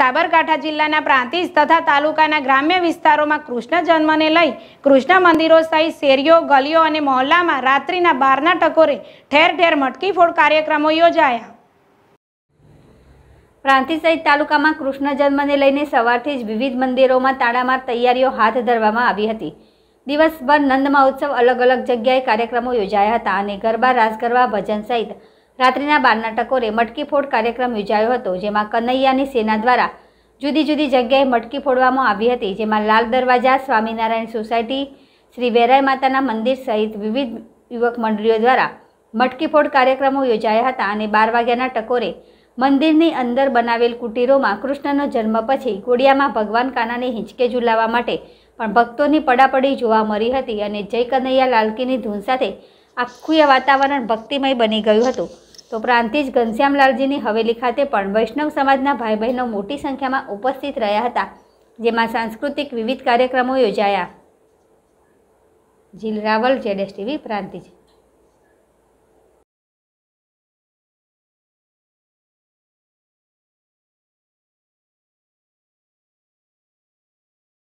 સાબરકાંઠા જિલ્લાના પ્રાંતિજ તથા તાલુકાના ગ્રામ્ય વિસ્તારોમાં કૃષ્ણ જન્મને લઈ કૃષ્ણ મંદિરો સહિત શેરીઓ ગલીઓ અને મહોલ્લામાં રાત્રિના બારના ટકોરે ઠેર ઠેર મટકીફોડ કાર્યક્રમો યોજાયા પ્રાંતિજ સહિત તાલુકામાં કૃષ્ણ જન્મને લઈને સવારથી જ વિવિધ મંદિરોમાં તાળામાર તૈયારીઓ હાથ ધરવામાં આવી હતી દિવસભર નંદ મહોત્સવ અલગ અલગ જગ્યાએ કાર્યક્રમો યોજાયા હતા અને ગરબા રાસ ગરબા ભજન સહિત રાત્રિના બારના ટકોરે મટકીફોડ કાર્યક્રમ યોજાયો હતો જેમાં કનૈયાની સેના દ્વારા જુદી જુદી જગ્યાએ મટકી ફોડવામાં આવી હતી જેમાં લાલ દરવાજા સ્વામિનારાયણ સોસાયટી શ્રી વેરાય માતાના મંદિર સહિત વિવિધ યુવક મંડળીઓ દ્વારા મટકીફોડ કાર્યક્રમો યોજાયા હતા અને બાર વાગ્યાના ટકોરે મંદિરની અંદર બનાવેલ કુટીરોમાં કૃષ્ણનો જન્મ પછી ગોડિયામાં ભગવાન કાનાને હિંચકે ઝુલાવવા માટે પણ ભક્તોની પડાપડી જોવા મળી હતી અને જય કનૈયા લાલકીની ધૂન સાથે આખું વાતાવરણ ભક્તિમય બની ગયું હતું તો પ્રાંતિજ ઘનશ્યામલાલજીની હવેલી ખાતે પણ વૈષ્ણવ સમાજના ભાઈ બહેનો મોટી સંખ્યામાં ઉપસ્થિત રહ્યા હતા જેમાં સાંસ્કૃતિક વિવિધ કાર્યક્રમો યોજાયા જીલ રાવલ જેડેસ ટીવી પ્રાંતિજ